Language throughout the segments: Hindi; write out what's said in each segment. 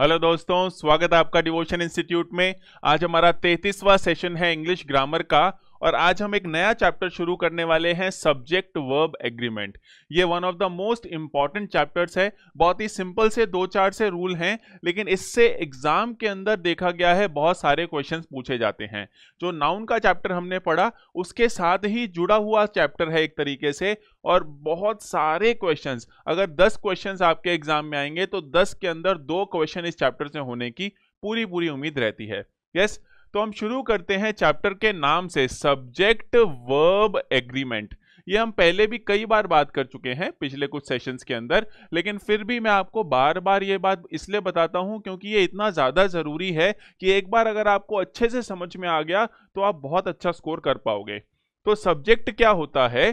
हेलो दोस्तों स्वागत है आपका डिवोशन इंस्टीट्यूट में आज हमारा तैतीसवा सेशन है इंग्लिश ग्रामर का और आज हम एक नया चैप्टर शुरू करने वाले हैं सब्जेक्ट वर्ब एग्रीमेंट ये one of the most important chapters है बहुत ही सिंपल से दो चार से रूल हैं लेकिन इससे एग्जाम के अंदर देखा गया है बहुत सारे क्वेश्चन पूछे जाते हैं जो नाउन का चैप्टर हमने पढ़ा उसके साथ ही जुड़ा हुआ चैप्टर है एक तरीके से और बहुत सारे क्वेश्चन अगर दस क्वेश्चन आपके एग्जाम में आएंगे तो दस के अंदर दो क्वेश्चन इस चैप्टर से होने की पूरी पूरी उम्मीद रहती है यस yes, तो हम शुरू करते हैं चैप्टर के नाम से सब्जेक्ट वर्ब एग्रीमेंट ये हम पहले भी कई बार बात कर चुके हैं पिछले कुछ सेशंस के अंदर लेकिन फिर भी मैं आपको बार बार ये बात इसलिए बताता हूं क्योंकि ये इतना ज़्यादा ज़रूरी है कि एक बार अगर आपको अच्छे से समझ में आ गया तो आप बहुत अच्छा स्कोर कर पाओगे तो सब्जेक्ट क्या होता है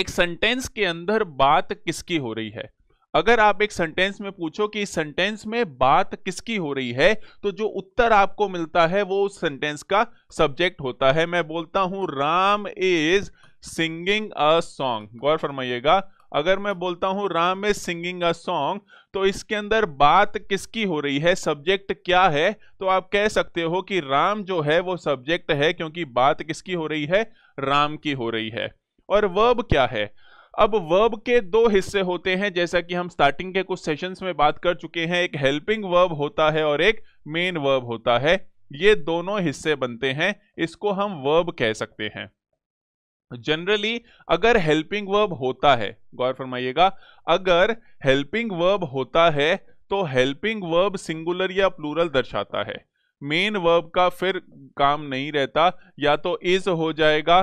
एक सेंटेंस के अंदर बात किसकी हो रही है अगर आप एक सेंटेंस में पूछो कि इस सेंटेंस में बात किसकी हो रही है तो जो उत्तर आपको मिलता है वो उस सेंटेंस का सब्जेक्ट होता है मैं बोलता हूं Ram is singing a song गौर फरमाइएगा अगर मैं बोलता हूं Ram is singing a song तो इसके अंदर बात किसकी हो रही है सब्जेक्ट क्या है तो आप कह सकते हो कि राम जो है वो सब्जेक्ट है क्योंकि बात किसकी हो रही है राम की हो रही है और वर्ब क्या है अब वर्ब के दो हिस्से होते हैं जैसा कि हम स्टार्टिंग के कुछ सेशंस में बात कर चुके हैं एक हेल्पिंग वर्ब होता है और एक मेन वर्ब होता है ये दोनों हिस्से बनते हैं इसको हम वर्ब कह सकते हैं जनरली अगर हेल्पिंग वर्ब होता है गौर फरमाइएगा अगर हेल्पिंग वर्ब होता है तो हेल्पिंग वर्ब सिंगुलर या प्लूरल दर्शाता है मेन वर्ब का फिर काम नहीं रहता या तो इज हो जाएगा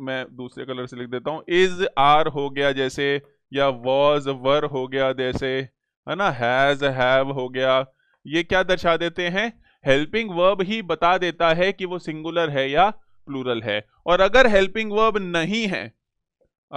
मैं दूसरे कलर से लिख देता हूँ इज आर हो गया जैसे या वॉज वर हो गया जैसे है ना हैज हैव हो गया ये क्या दर्शा देते हैं हेल्पिंग वर्ब ही बता देता है कि वो सिंगुलर है या प्लूरल है और अगर हेल्पिंग वर्ब नहीं है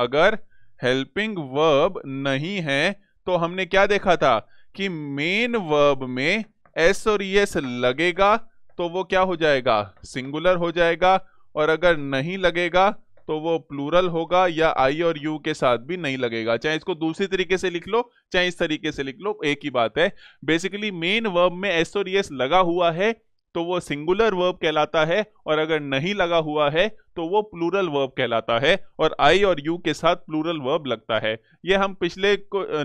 अगर हेल्पिंग वर्ब नहीं है तो हमने क्या देखा था कि मेन वर्ब में एस और एस लगेगा तो वो क्या हो जाएगा सिंगुलर हो जाएगा और अगर नहीं लगेगा तो वो प्लूरल होगा या आई और यू के साथ भी नहीं लगेगा चाहे इसको दूसरी तरीके से लिख लो चाहे इस तरीके से लिख लो एक ही बात है बेसिकली मेन वर्ब में एस और यस लगा हुआ है तो वो सिंगुलर वर्ब कहलाता है और अगर नहीं लगा हुआ है तो वो प्लूरल वर्ब कहलाता है और आई और यू के साथ प्लूरल वर्ब लगता है ये हम पिछले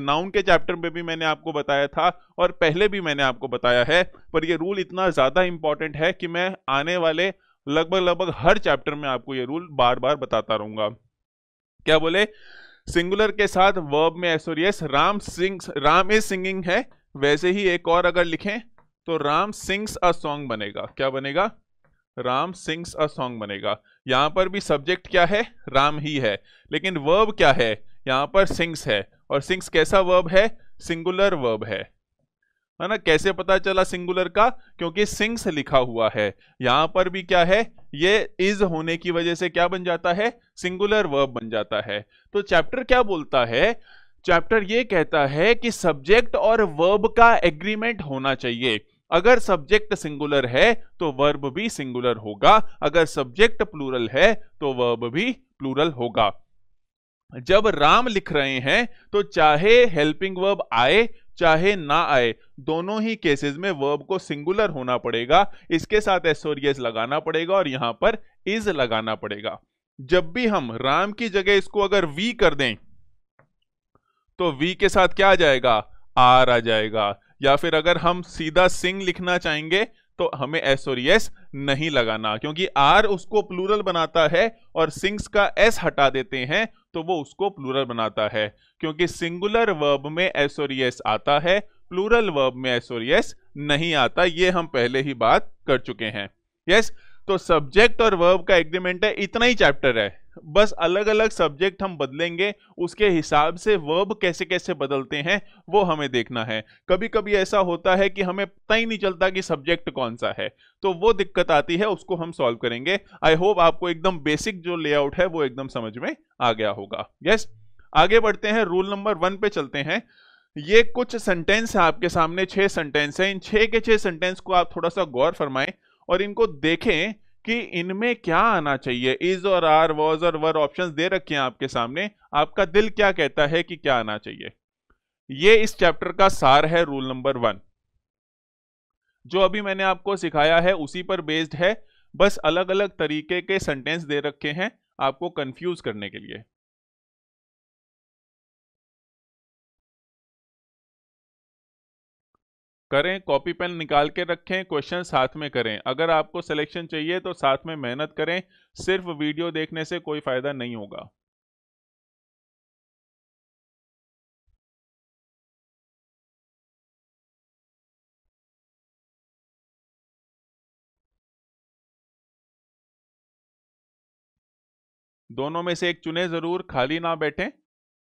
नाउन के चैप्टर में भी मैंने आपको बताया था और पहले भी मैंने आपको बताया है पर ये रूल इतना ज़्यादा इंपॉर्टेंट है कि मैं आने वाले लगभग लगभग हर चैप्टर में आपको ये रूल बार बार बताता रहूंगा क्या बोले सिंगुलर के साथ वर्ब में sorry es Ram sing Ram is singing है वैसे ही एक और अगर लिखें तो राम सिंग्स अ सॉन्ग बनेगा क्या बनेगा राम सिंग्स अ सॉन्ग बनेगा यहां पर भी सब्जेक्ट क्या है राम ही है लेकिन वर्ब क्या है यहां पर सिंग्स है और सिंग्स कैसा वर्ब है सिंगुलर वर्ब है है ना कैसे पता चला सिंगुलर का क्योंकि सिंग से लिखा हुआ है यहां पर भी क्या है ये इज होने की वजह से क्या बन जाता है सिंगुलर वर्ब बन जाता है तो चैप्टर क्या बोलता है चैप्टर ये कहता है कि सब्जेक्ट और वर्ब का एग्रीमेंट होना चाहिए अगर सब्जेक्ट सिंगुलर है तो वर्ब भी सिंगुलर होगा अगर सब्जेक्ट प्लूरल है तो वर्ब भी प्लूरल होगा जब राम लिख रहे हैं तो चाहे हेल्पिंग वर्ब आए चाहे ना आए दोनों ही केसेस में वर्ब को सिंगुलर होना पड़ेगा इसके साथ एसोरियस लगाना पड़ेगा और यहां पर इज लगाना पड़ेगा जब भी हम राम की जगह इसको अगर वी कर दें तो वी के साथ क्या आ जाएगा आर आ जाएगा या फिर अगर हम सीधा सिंह लिखना चाहेंगे तो हमें एस और एस e नहीं लगाना क्योंकि आर उसको प्लूरल बनाता है और सिंग्स का एस हटा देते हैं तो वो उसको प्लूरल बनाता है क्योंकि सिंगुलर वर्ब में एस और एस e आता है प्लूरल वर्ब में एस और एस e नहीं आता ये हम पहले ही बात कर चुके हैं यस तो सब्जेक्ट और वर्ब का एग्रीमेंट है इतना ही चैप्टर है बस अलग अलग सब्जेक्ट हम बदलेंगे उसके हिसाब से वर्ब कैसे कैसे बदलते हैं वो हमें देखना है कभी कभी ऐसा होता है कि हमें पता ही नहीं चलता कि सब्जेक्ट कौन सा है तो वो दिक्कत आती है उसको हम सॉल्व करेंगे आई होप आपको एकदम बेसिक जो लेआउट है वो एकदम समझ में आ गया होगा यस yes? आगे बढ़ते हैं रूल नंबर वन पे चलते हैं ये कुछ सेंटेंस है आपके सामने छह सेंटेंस है इन छह के छह सेंटेंस को आप थोड़ा सा गौर फरमाएं और इनको देखें कि इनमें क्या आना चाहिए इज और आर वॉज और वर ऑप्शन दे रखे हैं आपके सामने आपका दिल क्या कहता है कि क्या आना चाहिए ये इस चैप्टर का सार है रूल नंबर वन जो अभी मैंने आपको सिखाया है उसी पर बेस्ड है बस अलग अलग तरीके के सेंटेंस दे रखे हैं आपको कंफ्यूज करने के लिए करें कॉपी पेन निकाल के रखें क्वेश्चन साथ में करें अगर आपको सिलेक्शन चाहिए तो साथ में मेहनत करें सिर्फ वीडियो देखने से कोई फायदा नहीं होगा दोनों में से एक चुने जरूर खाली ना बैठें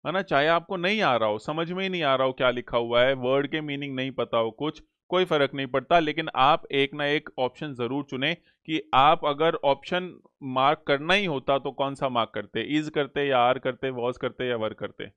है ना चाहे आपको नहीं आ रहा हो समझ में ही नहीं आ रहा हो क्या लिखा हुआ है वर्ड के मीनिंग नहीं पता हो कुछ कोई फर्क नहीं पड़ता लेकिन आप एक ना एक ऑप्शन जरूर चुने कि आप अगर ऑप्शन मार्क करना ही होता तो कौन सा मार्क करते इज करते या आर करते वॉज करते या वर करते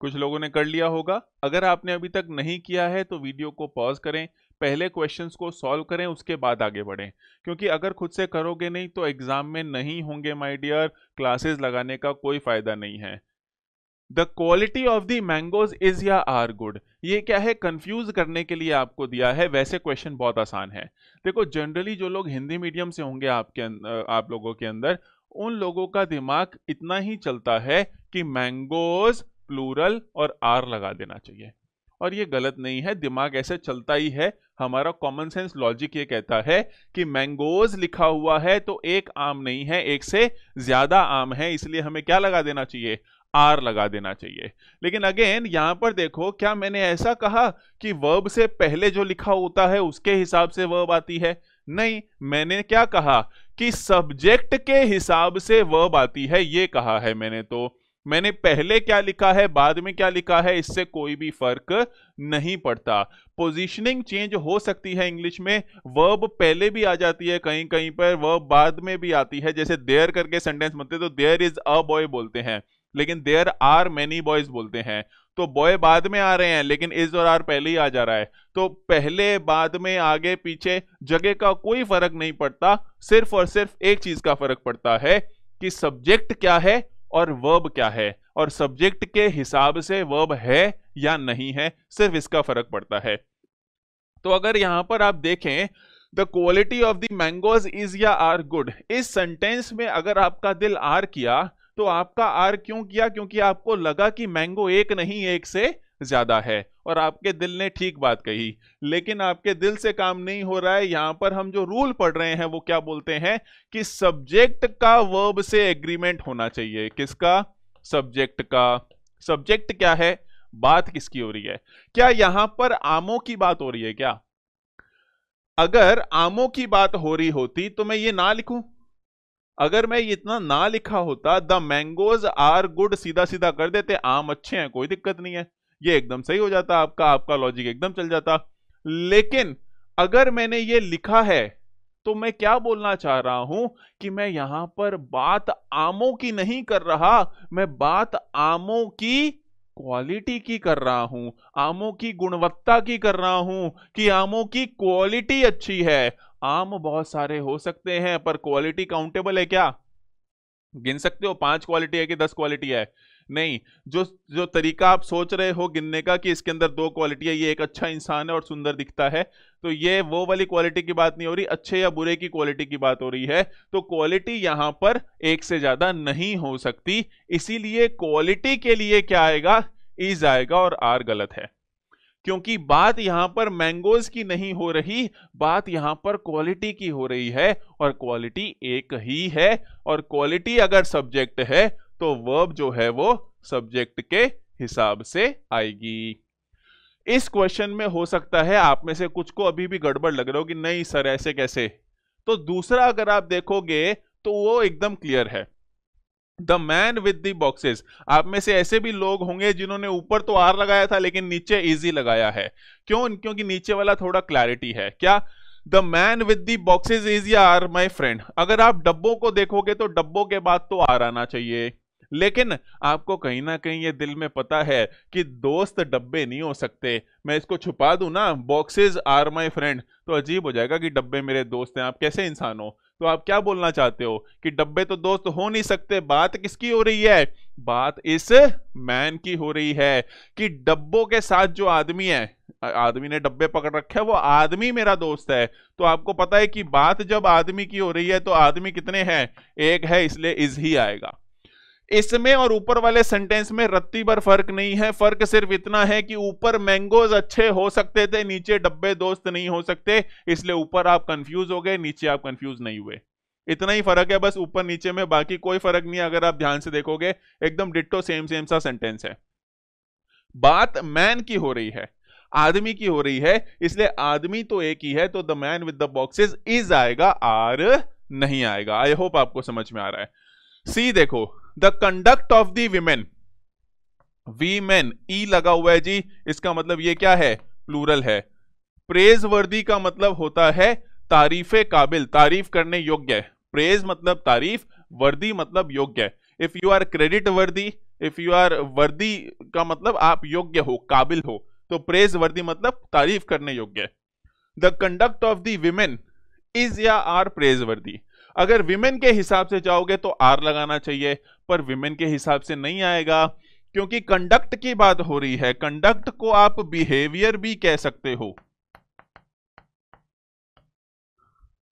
कुछ लोगों ने कर लिया होगा अगर आपने अभी तक नहीं किया है तो वीडियो को पॉज करें पहले क्वेश्चंस को सॉल्व करें उसके बाद आगे बढ़ें क्योंकि अगर खुद से करोगे नहीं तो एग्जाम में नहीं होंगे माय डियर क्लासेस लगाने का कोई फायदा नहीं है the quality of the mangoes is या आर गुड ये क्या है कंफ्यूज करने के लिए आपको दिया है वैसे क्वेश्चन बहुत आसान है देखो जनरली जो लोग हिंदी मीडियम से होंगे आपके अं-, आप लोगों के अंदर उन लोगों का दिमाग इतना ही चलता है कि मैंगोज प्लूरल और आर लगा देना चाहिए और ये गलत नहीं है दिमाग ऐसे चलता ही है हमारा कॉमन सेंस लॉजिक ये कहता है कि मैंगोज लिखा हुआ है तो एक आम नहीं है एक से ज्यादा आम है इसलिए हमें क्या लगा देना चाहिए आर लगा देना चाहिए लेकिन अगेन यहां पर देखो क्या मैंने ऐसा कहा कि वर्ब से पहले जो लिखा होता है उसके हिसाब से वर्ब आती है नहीं मैंने क्या कहा कि सब्जेक्ट के हिसाब से वर्ब आती है ये कहा है मैंने तो मैंने पहले क्या लिखा है बाद में क्या लिखा है इससे कोई भी फर्क नहीं पड़ता पोजीशनिंग चेंज हो सकती है इंग्लिश में वर्ब पहले भी आ जाती है कहीं कहीं पर वर्ब बाद में भी आती है जैसे देयर करके सेंटेंस बनते तो देयर इज अ बॉय बोलते हैं लेकिन देयर आर मैनी बॉयज बोलते हैं तो बॉय बाद में आ रहे हैं लेकिन इज और आर पहले ही आ जा रहा है तो पहले बाद में आगे पीछे जगह का कोई फर्क नहीं पड़ता सिर्फ और सिर्फ एक चीज का फर्क पड़ता है कि सब्जेक्ट क्या है और वर्ब क्या है और सब्जेक्ट के हिसाब से वर्ब है या नहीं है सिर्फ इसका फर्क पड़ता है तो अगर यहां पर आप देखें the quality of the mangoes is या आर गुड इस सेंटेंस में अगर आपका दिल आर किया तो आपका आर क्यों किया क्योंकि आपको लगा कि मैंगो एक नहीं एक से ज्यादा है और आपके दिल ने ठीक बात कही लेकिन आपके दिल से काम नहीं हो रहा है यहां पर हम जो रूल पढ़ रहे हैं वो क्या बोलते हैं कि सब्जेक्ट का वर्ब से एग्रीमेंट होना चाहिए किसका सब्जेक्ट का सब्जेक्ट क्या है बात किसकी हो रही है क्या यहां पर आमो की बात हो रही है क्या अगर आमो की बात हो रही होती तो मैं ये ना लिखूं अगर मैं इतना ना लिखा होता द मैंगोज आर गुड सीधा सीधा कर देते आम अच्छे हैं कोई दिक्कत नहीं है ये एकदम सही हो जाता आपका आपका लॉजिक एकदम चल जाता लेकिन अगर मैंने ये लिखा है तो मैं क्या बोलना चाह रहा हूं कि मैं यहां पर बात आमों की नहीं कर रहा मैं बात आमों की क्वालिटी की कर रहा हूं आमों की गुणवत्ता की कर रहा हूं कि आमों की क्वालिटी अच्छी है आम बहुत सारे हो सकते हैं पर क्वालिटी काउंटेबल है क्या गिन सकते हो पांच क्वालिटी है कि दस क्वालिटी है नहीं जो जो तरीका आप सोच रहे हो गिनने का कि इसके अंदर दो क्वालिटी है ये एक अच्छा इंसान है और सुंदर दिखता है तो ये वो वाली क्वालिटी की बात नहीं हो रही अच्छे या बुरे की क्वालिटी की बात हो रही है तो क्वालिटी यहाँ पर एक से ज़्यादा नहीं हो सकती इसीलिए क्वालिटी के लिए क्या आएगा इज आएगा और आर गलत है क्योंकि बात यहां पर मैंगोज की नहीं हो रही बात यहां पर क्वालिटी की हो रही है और क्वालिटी एक ही है और क्वालिटी अगर सब्जेक्ट है तो वर्ब जो है वो सब्जेक्ट के हिसाब से आएगी इस क्वेश्चन में हो सकता है आप में से कुछ को अभी भी गड़बड़ लग रहा हो कि नहीं सर ऐसे कैसे तो दूसरा अगर आप देखोगे तो वो एकदम क्लियर है the man with the boxes आप में से ऐसे भी लोग होंगे जिन्होंने ऊपर तो आर लगाया था लेकिन नीचे इजी लगाया है क्यों क्योंकि नीचे वाला थोड़ा क्लैरिटी है क्या the man with the boxes is are my friend अगर आप डब्बों को देखोगे तो डब्बों के बाद तो आर आना चाहिए लेकिन आपको कहीं ना कहीं ये दिल में पता है कि दोस्त डब्बे नहीं हो सकते मैं इसको छुपा दूं ना बॉक्सेस आर माई फ्रेंड तो अजीब हो जाएगा कि डब्बे मेरे दोस्त हैं आप कैसे इंसान हो तो आप क्या बोलना चाहते हो कि डब्बे तो दोस्त हो नहीं सकते बात किसकी हो रही है बात इस मैन की हो रही है कि डब्बों के साथ जो आदमी है आदमी ने डब्बे पकड़ रखे वो आदमी मेरा दोस्त है तो आपको पता है कि बात जब आदमी की हो रही है तो आदमी कितने हैं एक है इसलिए इज ही आएगा इसमें और ऊपर वाले सेंटेंस में रत्ती भर फर्क नहीं है फर्क सिर्फ इतना है कि ऊपर मैंगोज अच्छे हो सकते थे नीचे डब्बे दोस्त नहीं हो सकते इसलिए ऊपर आप कंफ्यूज हो गए नीचे आप कंफ्यूज नहीं हुए इतना ही फर्क है बस ऊपर नीचे में बाकी कोई फर्क नहीं अगर आप ध्यान से देखोगे एकदम डिट्टो सेम सेम सा सेंटेंस है बात मैन की हो रही है आदमी की हो रही है इसलिए आदमी तो एक ही है तो the man with the boxes is आएगा आर नहीं आएगा आई होप आपको समझ में आ रहा है सी देखो the conduct of the women women e लगा हुआ है जी इसका मतलब ये क्या है प्लूरल है प्रेज वर्दी का मतलब होता है तारीफ काबिल तारीफ करने योग्य प्रेज मतलब तारीफ वर्दी मतलब योग्य if you are credit worthy if you are worthy का मतलब आप योग्य हो काबिल हो तो प्रेज वर्दी मतलब तारीफ करने योग्य the conduct of the women is या आर प्रेज वर्दी अगर विमेन के हिसाब से जाओगे तो आर लगाना चाहिए पर विमेन के हिसाब से नहीं आएगा क्योंकि कंडक्ट की बात हो रही है कंडक्ट को आप बिहेवियर भी कह सकते हो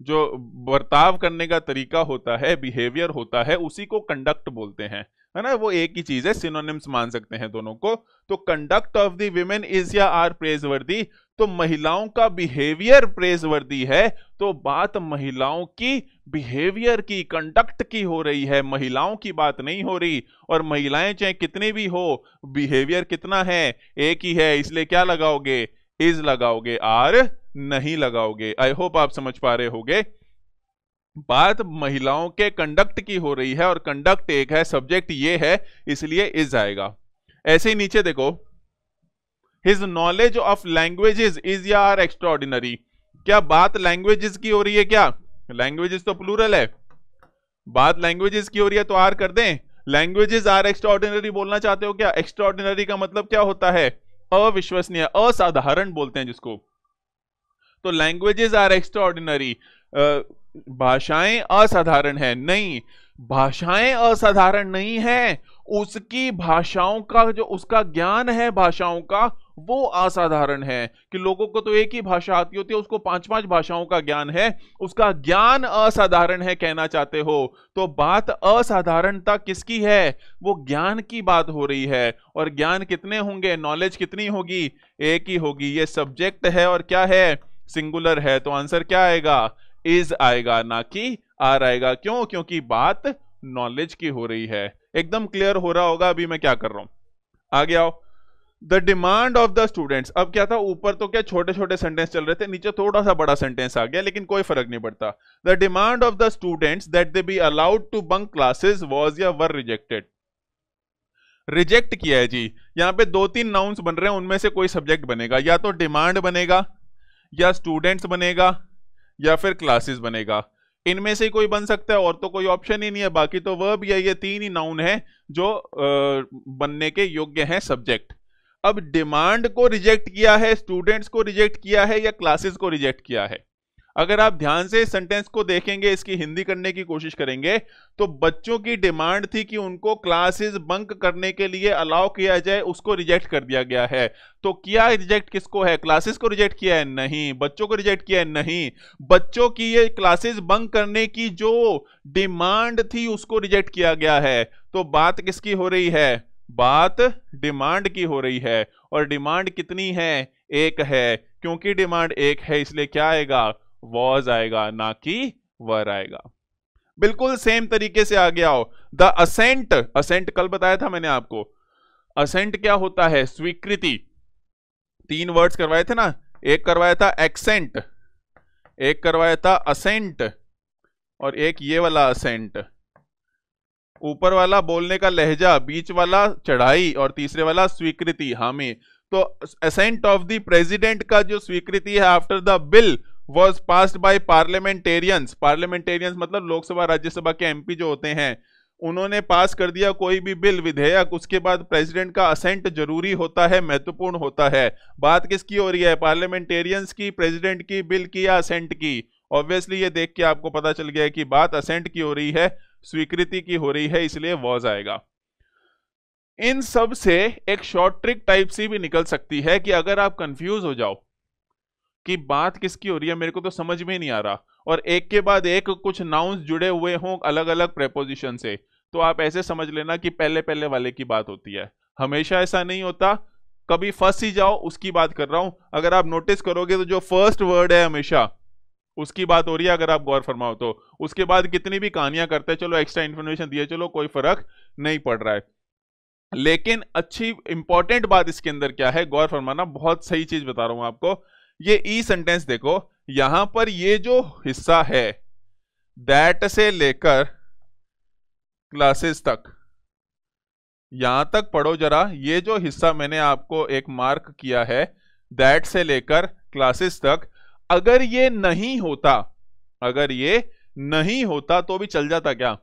जो बर्ताव करने का तरीका होता है बिहेवियर होता है उसी को कंडक्ट बोलते हैं है ना वो एक ही चीज है सिनोनिम्स मान सकते हैं दोनों को तो conduct of the women is या आर प्रेज वर्दी तो महिलाओं का बिहेवियर प्रेज वर्दी है तो बात महिलाओं की बिहेवियर की कंडक्ट की हो रही है महिलाओं की बात नहीं हो रही और महिलाएं चाहे कितनी भी हो बिहेवियर कितना है एक ही है इसलिए क्या लगाओगे इज लगाओगे आर नहीं लगाओगे आई होप आप समझ पा रहे होगे बात महिलाओं के कंडक्ट की हो रही है और कंडक्ट एक है सब्जेक्ट ये है इसलिए इज आएगा ऐसे ही नीचे देखो his knowledge of languages is या आर एक्स्ट्रॉर्डिनरी क्या बात लैंग्वेजेस की हो रही है क्या लैंग्वेजेस तो प्लूरल है बात लैंग्वेजेस की हो रही है तो आर कर दें लैंग्वेजेस आर एक्स्ट्रॉर्डिनरी बोलना चाहते हो क्या एक्स्ट्रॉर्डिनरी का मतलब क्या होता है अविश्वसनीय असाधारण बोलते हैं जिसको तो लैंग्वेजेस आर एक्स्ट्रॉर्डिनरी भाषाएं असाधारण है नहीं भाषाएं असाधारण नहीं है उसकी भाषाओं का जो उसका ज्ञान है भाषाओं का वो असाधारण है कि लोगों को तो एक ही भाषा आती होती है उसको पांच पांच भाषाओं का ज्ञान है उसका ज्ञान असाधारण है कहना चाहते हो तो बात असाधारणता किसकी है वो ज्ञान की बात हो रही है और ज्ञान कितने होंगे नॉलेज कितनी होगी एक ही होगी ये सब्जेक्ट है और क्या है सिंगुलर है तो आंसर क्या आएगा इज आएगा ना कि आर आएगा क्यों क्योंकि बात नॉलेज की हो रही है एकदम क्लियर हो रहा होगा अभी मैं क्या कर रहा हूं आगे आओ the demand of the students अब क्या था ऊपर तो क्या छोटे छोटे सेंटेंस चल रहे थे नीचे थोड़ा सा बड़ा सेंटेंस आ गया लेकिन कोई फर्क नहीं पड़ता the demand of the students that they be allowed to bunk classes was या वर रिजेक्टेड रिजेक्ट किया है जी यहां पे दो तीन नाउन्स बन रहे हैं उनमें से कोई सब्जेक्ट बनेगा या तो डिमांड बनेगा या स्टूडेंट्स बनेगा या फिर क्लासेस बनेगा इनमें से कोई बन सकता है और तो कोई ऑप्शन ही नहीं है बाकी तो वर्ब या ये तीन ही नाउन है जो बनने के योग्य हैं सब्जेक्ट अब डिमांड को रिजेक्ट किया है स्टूडेंट्स को रिजेक्ट किया है या क्लासेस को रिजेक्ट किया है अगर आप ध्यान से इस सेंटेंस को देखेंगे इसकी हिंदी करने की कोशिश करेंगे तो बच्चों की डिमांड थी कि उनको क्लासेस बंक करने के लिए अलाउ किया जाए उसको रिजेक्ट कर दिया गया है तो किया रिजेक्ट किसको है क्लासेस को रिजेक्ट किया है नहीं बच्चों को रिजेक्ट किया है नहीं बच्चों की ये क्लासेस बंक करने की जो डिमांड थी उसको रिजेक्ट किया गया है तो बात किसकी हो रही है बात डिमांड की हो रही है और डिमांड कितनी है एक है क्योंकि डिमांड एक है इसलिए क्या आएगा वॉज आएगा ना कि वर आएगा बिल्कुल सेम तरीके से आगे आओ द असेंट असेंट कल बताया था मैंने आपको असेंट क्या होता है स्वीकृति तीन वर्ड्स करवाए थे ना एक करवाया था एक्सेंट एक करवाया था असेंट और एक ये वाला असेंट ऊपर वाला बोलने का लहजा बीच वाला चढ़ाई और तीसरे वाला स्वीकृति हामी तो असेंट ऑफ द प्रेसिडेंट का जो स्वीकृति है after the bill was passed by parliamentarians parliamentarians मतलब लोकसभा राज्यसभा के एम जो होते हैं उन्होंने पास कर दिया कोई भी बिल विधेयक उसके बाद प्रेसिडेंट का असेंट जरूरी होता है महत्वपूर्ण होता है बात किसकी हो रही है पार्लियामेंटेरियंस की प्रेसिडेंट की बिल की या असेंट की ऑब्वियसली ये देख के आपको पता चल गया कि बात असेंट की हो रही है स्वीकृति की हो रही है इसलिए वॉज आएगा इन सब से एक शॉर्ट ट्रिक टाइप सी भी निकल सकती है कि अगर आप कंफ्यूज हो जाओ कि बात किसकी हो रही है मेरे को तो समझ में नहीं आ रहा और एक के बाद एक कुछ नाउन जुड़े हुए हों अलग अलग प्रेपोजिशन से तो आप ऐसे समझ लेना कि पहले पहले वाले की बात होती है हमेशा ऐसा नहीं होता कभी फर्स्ट ही जाओ उसकी बात कर रहा हूं अगर आप नोटिस करोगे तो जो फर्स्ट वर्ड है हमेशा उसकी बात हो रही है अगर आप गौर फरमाओ तो उसके बाद कितनी भी कहानियां करते हैं चलो एक्स्ट्रा इन्फॉर्मेशन दिए चलो कोई फर्क नहीं पड़ रहा है लेकिन अच्छी इंपॉर्टेंट बात इसके अंदर क्या है गौर फरमाना बहुत सही चीज बता रहा हूं आपको ये ई e सेंटेंस देखो यहां पर ये जो हिस्सा है दैट से लेकर क्लासेस तक यहां तक पढ़ो जरा ये जो हिस्सा मैंने आपको एक मार्क किया है दैट से लेकर क्लासेस तक अगर ये नहीं होता अगर ये नहीं होता तो भी चल जाता क्या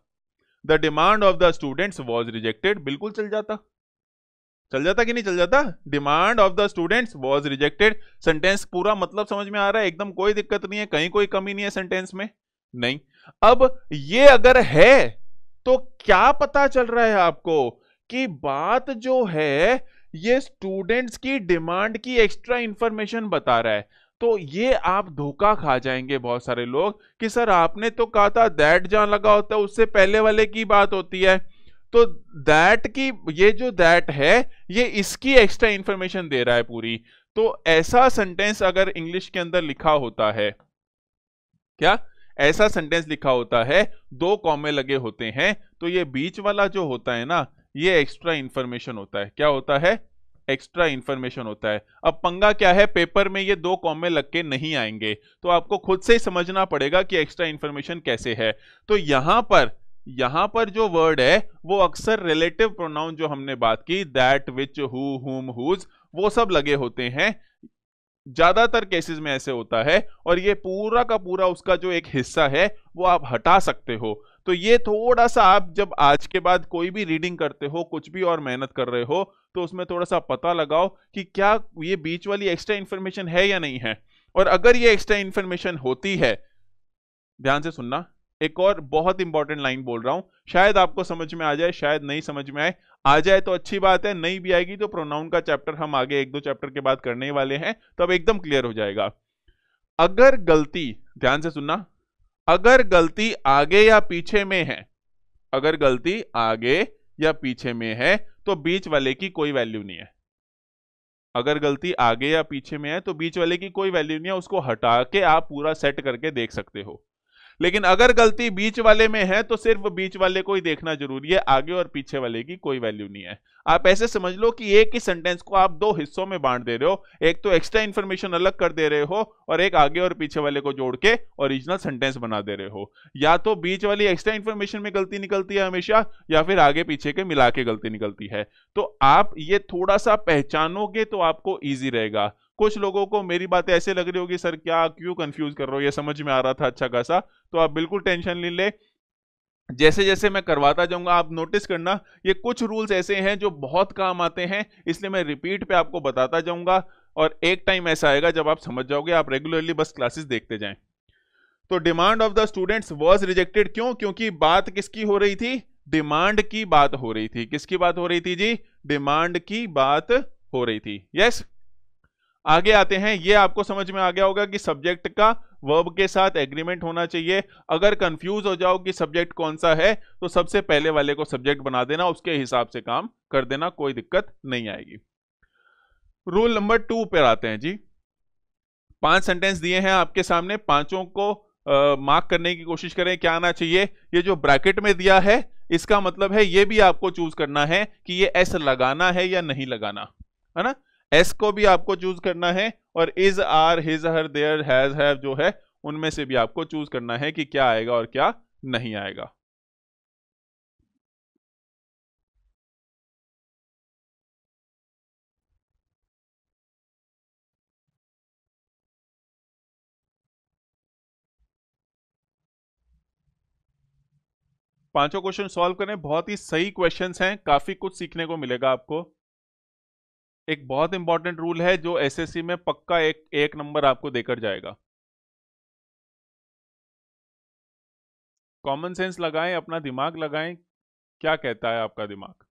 the demand of the students was rejected बिल्कुल चल जाता चल जाता कि नहीं चल जाता demand of the students was rejected sentence पूरा मतलब समझ में आ रहा है एकदम कोई दिक्कत नहीं है कहीं कोई कमी नहीं है सेंटेंस में नहीं अब ये अगर है तो क्या पता चल रहा है आपको कि बात जो है ये स्टूडेंट्स की डिमांड की एक्स्ट्रा इंफॉर्मेशन बता रहा है तो ये आप धोखा खा जाएंगे बहुत सारे लोग कि सर आपने तो कहा था दैट जहां लगा होता है उससे पहले वाले की बात होती है तो दैट की ये जो दैट है ये इसकी एक्स्ट्रा इंफॉर्मेशन दे रहा है पूरी तो ऐसा सेंटेंस अगर इंग्लिश के अंदर लिखा होता है क्या ऐसा सेंटेंस लिखा होता है दो कॉमे लगे होते हैं तो ये बीच वाला जो होता है ना ये एक्स्ट्रा इंफॉर्मेशन होता है क्या होता है एक्स्ट्रा इंफॉर्मेशन होता है अब पंगा क्या है पेपर में ये दो कॉमे लग के नहीं आएंगे तो आपको खुद से ही समझना पड़ेगा कि एक्स्ट्रा इंफॉर्मेशन कैसे है तो यहां पर यहां पर जो वर्ड है वो अक्सर रिलेटिव प्रोनाउन जो हमने बात की दैट विच हुम हुज वो सब लगे होते हैं ज्यादातर केसेस में ऐसे होता है और ये पूरा का पूरा उसका जो एक हिस्सा है वो आप हटा सकते हो तो ये थोड़ा सा आप जब आज के बाद कोई भी रीडिंग करते हो कुछ भी और मेहनत कर रहे हो तो उसमें थोड़ा सा पता लगाओ कि क्या ये बीच वाली एक्स्ट्रा इंफॉर्मेशन है या नहीं है और अगर ये एक्स्ट्रा इन्फॉर्मेशन होती है ध्यान से सुनना एक और बहुत इंपॉर्टेंट लाइन बोल रहा हूं शायद आपको समझ में आ जाए शायद नहीं समझ में आए आ जाए तो अच्छी बात है नहीं भी आएगी तो प्रोनाउन का चैप्टर हम आगे एक दो चैप्टर के बाद करने वाले हैं तो अब एकदम क्लियर हो जाएगा अगर गलती ध्यान से सुनना अगर गलती आगे या पीछे में है अगर गलती आगे या पीछे में है तो बीच वाले की कोई वैल्यू नहीं है अगर गलती आगे या पीछे में है तो बीच वाले की कोई वैल्यू नहीं है उसको हटा के आप पूरा सेट करके देख सकते हो लेकिन अगर गलती बीच वाले में है तो सिर्फ बीच वाले को ही देखना जरूरी है आगे और पीछे वाले की कोई वैल्यू नहीं है आप ऐसे समझ लो कि एक ही सेंटेंस को आप दो हिस्सों में बांट दे रहे हो एक तो एक्स्ट्रा इन्फॉर्मेशन अलग कर दे रहे हो और एक आगे और पीछे वाले को जोड़ के ओरिजिनल सेंटेंस बना दे रहे हो या तो बीच वाली एक्स्ट्रा इन्फॉर्मेशन में गलती निकलती है हमेशा या फिर आगे पीछे के मिला के गलती निकलती है तो आप ये थोड़ा सा पहचानोगे तो आपको ईजी रहेगा कुछ लोगों को मेरी बात ऐसे लग रही होगी सर क्या क्यों कंफ्यूज कर रहे हो ये समझ में आ रहा था अच्छा खासा तो आप बिल्कुल टेंशन ले ले जैसे जैसे मैं करवाता जाऊंगा आप नोटिस करना ये कुछ रूल्स ऐसे हैं जो बहुत काम आते हैं इसलिए मैं रिपीट पे आपको बताता जाऊंगा और एक टाइम ऐसा आएगा जब आप समझ जाओगे आप रेगुलरली बस क्लासेस देखते जाएं तो demand of the students was rejected क्यों क्योंकि बात किसकी हो रही थी डिमांड की बात हो रही थी किसकी बात हो रही थी जी डिमांड की बात हो रही थी यस yes? आगे आते हैं ये आपको समझ में आ गया होगा कि सब्जेक्ट का वर्ब के साथ एग्रीमेंट होना चाहिए अगर कंफ्यूज हो जाओ कि सब्जेक्ट कौन सा है तो सबसे पहले वाले को सब्जेक्ट बना देना उसके हिसाब से काम कर देना कोई दिक्कत नहीं आएगी रूल नंबर टू पर आते हैं जी पांच सेंटेंस दिए हैं आपके सामने पांचों को मार्क करने की कोशिश करें क्या आना चाहिए ये जो ब्रैकेट में दिया है इसका मतलब है ये भी आपको चूज करना है कि ये ऐसा लगाना है या नहीं लगाना है ना एस को भी आपको चूज करना है और is are his her their has have जो है उनमें से भी आपको चूज करना है कि क्या आएगा और क्या नहीं आएगा पांचों क्वेश्चन सॉल्व करें बहुत ही सही क्वेश्चंस हैं काफी कुछ सीखने को मिलेगा आपको एक बहुत इंपॉर्टेंट रूल है जो एसएससी में पक्का एक एक नंबर आपको देकर जाएगा कॉमन सेंस लगाएं अपना दिमाग लगाएं क्या कहता है आपका दिमाग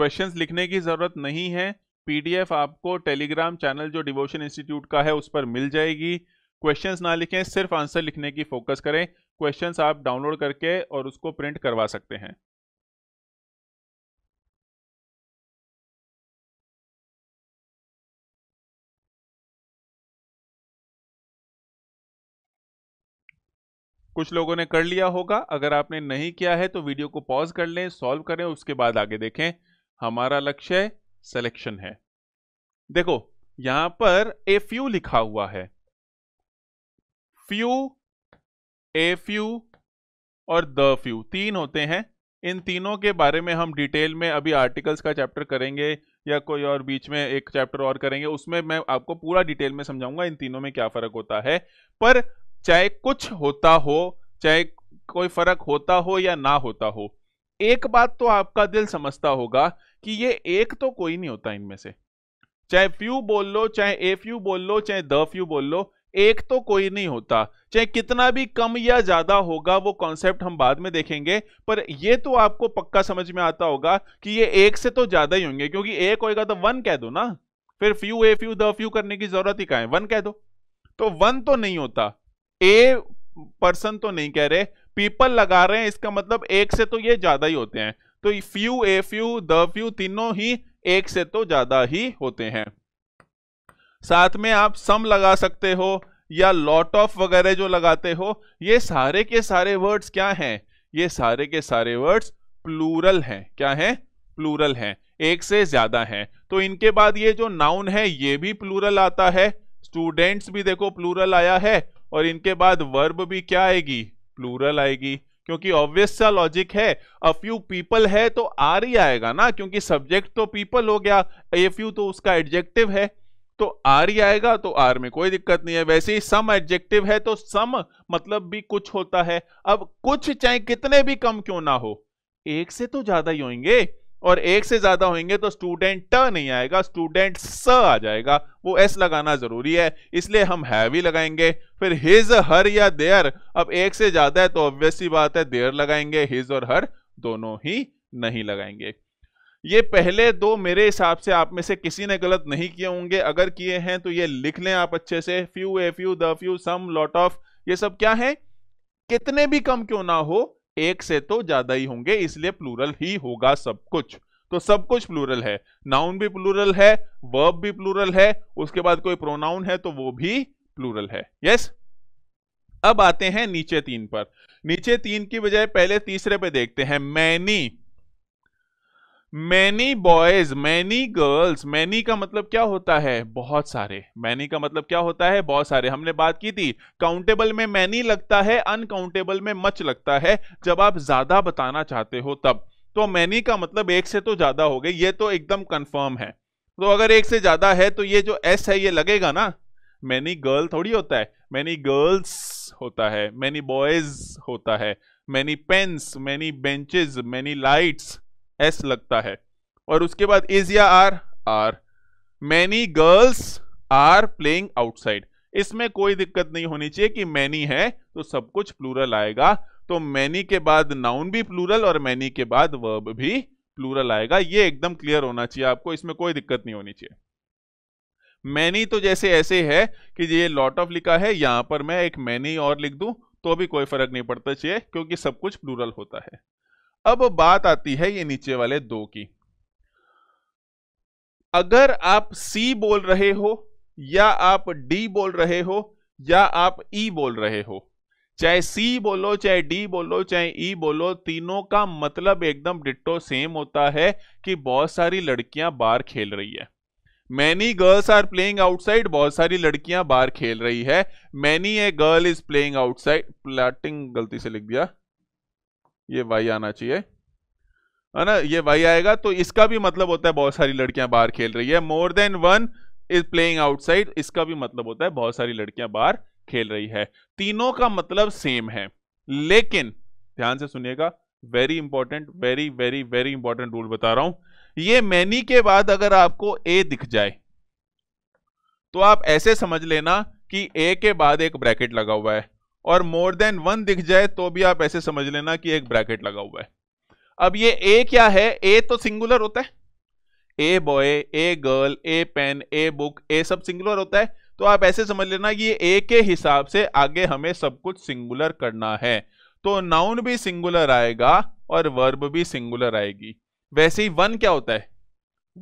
क्वेश्चंस लिखने की ज़रूरत नहीं है पीडीएफ आपको टेलीग्राम चैनल जो डिवोशन इंस्टीट्यूट का है उस पर मिल जाएगी क्वेश्चंस ना लिखें सिर्फ आंसर लिखने की फोकस करें क्वेश्चंस आप डाउनलोड करके और उसको प्रिंट करवा सकते हैं कुछ लोगों ने कर लिया होगा अगर आपने नहीं किया है तो वीडियो को पॉज कर लें सॉल्व करें उसके बाद आगे देखें हमारा लक्ष्य सिलेक्शन है देखो यहां पर ए फ्यू लिखा हुआ है फ्यू ए फ्यू और द फ्यू तीन होते हैं इन तीनों के बारे में हम डिटेल में अभी आर्टिकल्स का चैप्टर करेंगे या कोई और बीच में एक चैप्टर और करेंगे उसमें मैं आपको पूरा डिटेल में समझाऊंगा इन तीनों में क्या फर्क होता है पर चाहे कुछ होता हो चाहे कोई फर्क होता हो या ना होता हो एक बात तो आपका दिल समझता होगा कि ये एक तो कोई नहीं होता इनमें से चाहे फ्यू बोल लो चाहे ए फ्यू बोल लो चाहे द फ्यू बोल लो एक तो कोई नहीं होता चाहे कितना भी कम या ज्यादा होगा वो कॉन्सेप्ट हम बाद में देखेंगे पर ये तो आपको पक्का समझ में आता होगा कि ये एक से तो ज्यादा ही होंगे क्योंकि एक होएगा तो वन कह दो ना फिर few a few the few करने की जरूरत ही कहा है वन कह दो तो वन तो नहीं होता ए पर्सन तो नहीं कह रहे पीपल लगा रहे हैं इसका मतलब एक से तो ये ज्यादा ही होते हैं तो few a few the few तीनों ही एक से तो ज्यादा ही होते हैं साथ में आप सम लगा सकते हो या लॉट ऑफ वगैरह जो लगाते हो ये सारे के सारे वर्ड्स क्या हैं ये सारे के सारे वर्ड्स प्लूरल हैं क्या हैं प्लूरल हैं एक से ज्यादा हैं तो इनके बाद ये जो नाउन है ये भी प्लूरल आता है स्टूडेंट्स भी देखो प्लूरल आया है और इनके बाद वर्ब भी क्या आएगी प्लूरल आएगी क्योंकि ऑब्वियस सा लॉजिक है अ फ्यू पीपल है तो आर ही आएगा ना क्योंकि सब्जेक्ट तो पीपल हो गया ए फ्यू तो उसका एडजेक्टिव है तो आर ही आएगा तो आर में कोई दिक्कत नहीं है वैसे ही सम एडजेक्टिव है तो सम मतलब भी कुछ होता है अब कुछ चाहे कितने भी कम क्यों ना हो एक से तो ज्यादा ही होंगे और एक से ज्यादा होंगे तो स्टूडेंट ट नहीं आएगा स्टूडेंट स आ जाएगा वो एस लगाना जरूरी है इसलिए हम हैवी लगाएंगे फिर हिज हर या देयर अब एक से ज्यादा है तो ऑब्वियसली बात है देयर लगाएंगे हिज और हर दोनों ही नहीं लगाएंगे ये पहले दो मेरे हिसाब से आप में से किसी ने गलत नहीं किए होंगे अगर किए हैं तो ये लिख लें आप अच्छे से few a few the few some lot of ये सब क्या है कितने भी कम क्यों ना हो एक से तो ज्यादा ही होंगे इसलिए प्लूरल ही होगा सब कुछ तो सब कुछ प्लूरल है नाउन भी प्लूरल है वर्ब भी प्लूरल है उसके बाद कोई प्रोनाउन है तो वो भी प्लूरल है यस अब आते हैं नीचे तीन पर नीचे तीन की बजाय पहले तीसरे पे देखते हैं many many boys many girls many का मतलब क्या होता है बहुत सारे मैनी का मतलब क्या होता है बहुत सारे हमने बात की थी काउंटेबल में मैनी लगता है अनकाउंटेबल में मच लगता है जब आप ज्यादा बताना चाहते हो तब तो मैनी का मतलब एक से तो ज्यादा हो गई ये तो एकदम कंफर्म है तो अगर एक से ज्यादा है तो ये जो एस है ये लगेगा ना मैनी गर्ल थोड़ी होता है मैनी गर्ल्स होता है मैनी बॉयज होता है many pens many benches many lights s लगता है और उसके बाद इज या are are many girls are playing outside इसमें कोई दिक्कत नहीं होनी चाहिए कि मैनी है तो सब कुछ प्लूरल आएगा तो मैनी के बाद नाउन भी प्लूरल और मैनी के बाद वर्ब भी प्लूरल आएगा ये एकदम क्लियर होना चाहिए आपको इसमें कोई दिक्कत नहीं होनी चाहिए मैनी तो जैसे ऐसे है कि ये लॉट ऑफ लिखा है यहां पर मैं एक मैनी और लिख दूं तो भी कोई फर्क नहीं पड़ता चाहिए क्योंकि सब कुछ प्लूरल होता है अब बात आती है ये नीचे वाले दो की अगर आप सी बोल रहे हो या आप डी बोल रहे हो या आप ई e बोल रहे हो चाहे सी बोलो चाहे डी बोलो चाहे ई e बोलो तीनों का मतलब एकदम डिट्टो सेम होता है कि बहुत सारी लड़कियां बाहर खेल रही है many girls are playing outside बहुत सारी लड़कियां बाहर खेल रही है many a girl is playing outside प्लाटिंग गलती से लिख दिया ये वाई आना चाहिए है ना ये वाई आएगा तो इसका भी मतलब होता है बहुत सारी लड़कियां बाहर खेल रही है more than one is playing outside इसका भी मतलब होता है बहुत सारी लड़कियां बाहर खेल रही है तीनों का मतलब सेम है लेकिन ध्यान से सुनिएगा very important very very very important rule बता रहा हूं ये मैनी के बाद अगर आपको ए दिख जाए तो आप ऐसे समझ लेना कि ए के बाद एक ब्रैकेट लगा हुआ है और मोर देन वन दिख जाए तो भी आप ऐसे समझ लेना कि एक ब्रैकेट लगा हुआ है अब ये ए क्या है ए तो सिंगुलर होता है a boy a girl a pen a book a सब सिंगुलर होता है तो आप ऐसे समझ लेना कि ए के हिसाब से आगे हमें सब कुछ सिंगुलर करना है तो नाउन भी सिंगुलर आएगा और वर्ब भी सिंगुलर आएगी वैसे ही वन क्या होता है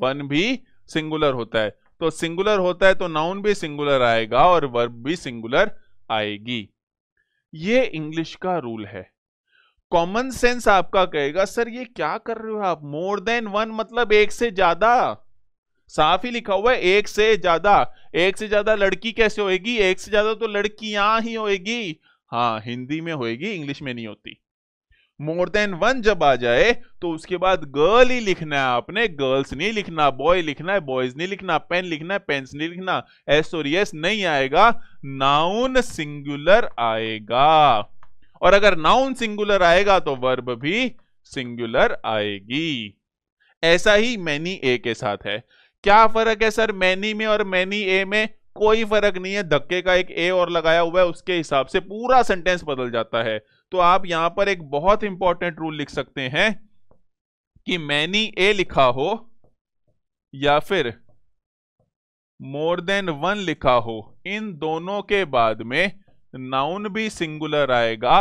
वन भी सिंगुलर होता है तो सिंगुलर होता है तो नाउन भी सिंगुलर आएगा और वर्ब भी सिंगुलर आएगी ये इंग्लिश का रूल है कॉमन सेंस आपका कहेगा सर ये क्या कर रहे हो आप मोर देन वन मतलब एक से ज्यादा साफ ही लिखा हुआ है एक से ज्यादा एक से ज्यादा लड़की कैसे होएगी एक से ज्यादा तो लड़कियां ही होएगी हाँ हिंदी में होएगी इंग्लिश में नहीं होती मोर देन वन जब आ जाए तो उसके बाद गर्ल ही लिखना है आपने गर्ल्स नहीं लिखना बॉय लिखना है बॉयज नहीं लिखना पेन लिखना है पेन्स नहीं लिखना एस और यस नहीं आएगा नाउन सिंगुलर आएगा और अगर नाउन सिंगुलर आएगा तो वर्ब भी सिंगुलर आएगी ऐसा ही मैनी ए के साथ है क्या फर्क है सर मैनी में और मैनी ए में कोई फर्क नहीं है धक्के का एक ए और लगाया हुआ है उसके हिसाब से पूरा सेंटेंस बदल जाता है तो आप यहां पर एक बहुत इंपॉर्टेंट रूल लिख सकते हैं कि मैनी ए लिखा हो या फिर मोर देन वन लिखा हो इन दोनों के बाद में नाउन भी सिंगुलर आएगा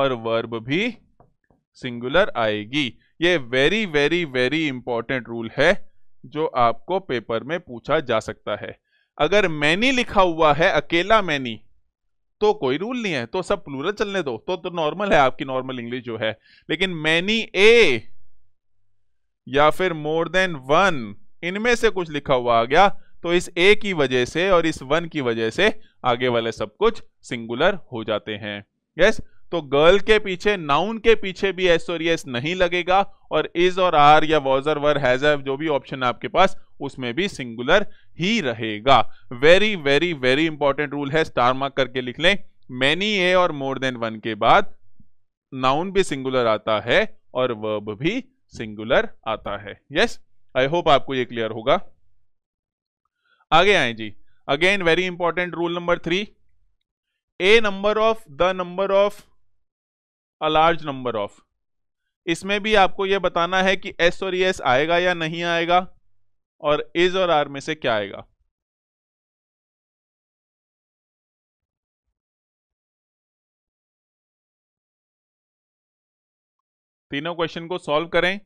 और वर्ब भी सिंगुलर आएगी ये very very very important rule है जो आपको पेपर में पूछा जा सकता है अगर मैनी लिखा हुआ है अकेला मैनी तो कोई रूल नहीं है तो सब प्लूरल चलने दो तो, तो नॉर्मल है आपकी नॉर्मल इंग्लिश जो है लेकिन मैनी ए या फिर मोर देन वन इनमें से कुछ लिखा हुआ आ गया तो इस ए की वजह से और इस वन की वजह से आगे वाले सब कुछ सिंगुलर हो जाते हैं यस yes? तो गर्ल के पीछे नाउन के पीछे भी एस और एस नहीं लगेगा और इज और आर या वॉजर वर हैज जो भी ऑप्शन आपके पास उसमें भी सिंगुलर ही रहेगा very very very important rule है स्टार मार्क करके लिख लें मैनी ए और मोर देन वन के बाद नाउन भी सिंगुलर आता है और वर्ब भी सिंगुलर आता है यस आई होप आपको ये क्लियर होगा आगे आए जी again very important rule number three a number of the number of a large number of इसमें भी आपको यह बताना है कि एस और एस e आएगा या नहीं आएगा और इज और आर में से क्या आएगा तीनों क्वेश्चन को सॉल्व करें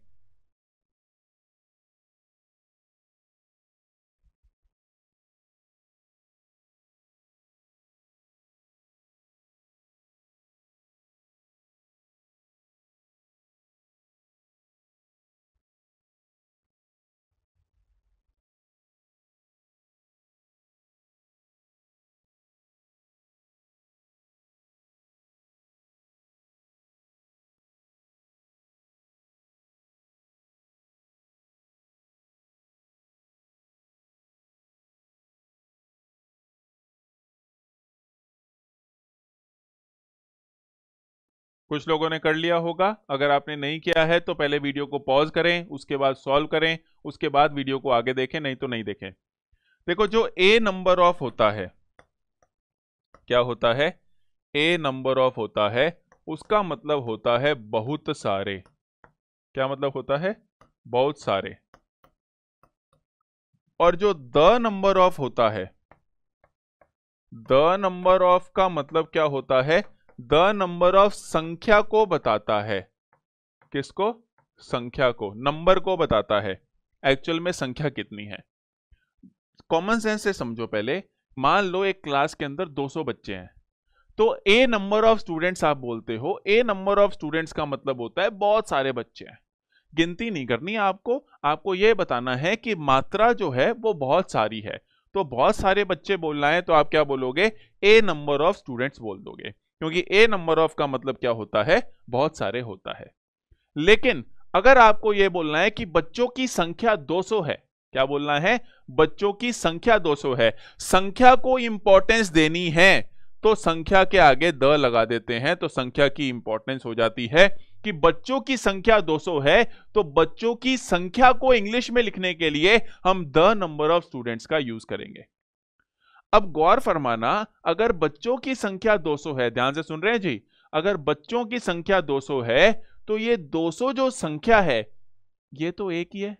कुछ लोगों ने कर लिया होगा अगर आपने नहीं किया है तो पहले वीडियो को पॉज करें उसके बाद सॉल्व करें उसके बाद वीडियो को आगे देखें नहीं तो नहीं देखें देखो जो ए नंबर ऑफ होता है क्या होता है ए नंबर ऑफ होता है उसका मतलब होता है बहुत सारे क्या मतलब होता है बहुत सारे और जो द नंबर ऑफ होता है द नंबर ऑफ का मतलब क्या होता है द नंबर ऑफ संख्या को बताता है किसको संख्या को नंबर को बताता है एक्चुअल में संख्या कितनी है कॉमन सेंस से समझो पहले मान लो एक क्लास के अंदर 200 बच्चे हैं तो ए नंबर ऑफ स्टूडेंट्स आप बोलते हो ए नंबर ऑफ स्टूडेंट्स का मतलब होता है बहुत सारे बच्चे हैं गिनती नहीं करनी आपको आपको यह बताना है कि मात्रा जो है वो बहुत सारी है तो बहुत सारे बच्चे बोलना है तो आप क्या बोलोगे ए नंबर ऑफ स्टूडेंट्स बोल दोगे क्योंकि ए नंबर ऑफ का मतलब क्या होता है बहुत सारे होता है लेकिन अगर आपको यह बोलना है कि बच्चों की संख्या 200 है क्या बोलना है बच्चों की संख्या 200 है संख्या को इंपॉर्टेंस देनी है तो संख्या के आगे द लगा देते हैं तो संख्या की इंपॉर्टेंस हो जाती है कि बच्चों की संख्या 200 है तो बच्चों की संख्या को इंग्लिश में लिखने के लिए हम द नंबर ऑफ स्टूडेंट्स का यूज करेंगे अब गौर फरमाना अगर बच्चों की संख्या 200 है ध्यान से सुन रहे हैं जी अगर बच्चों की संख्या 200 है तो ये 200 जो संख्या है ये तो एक ही है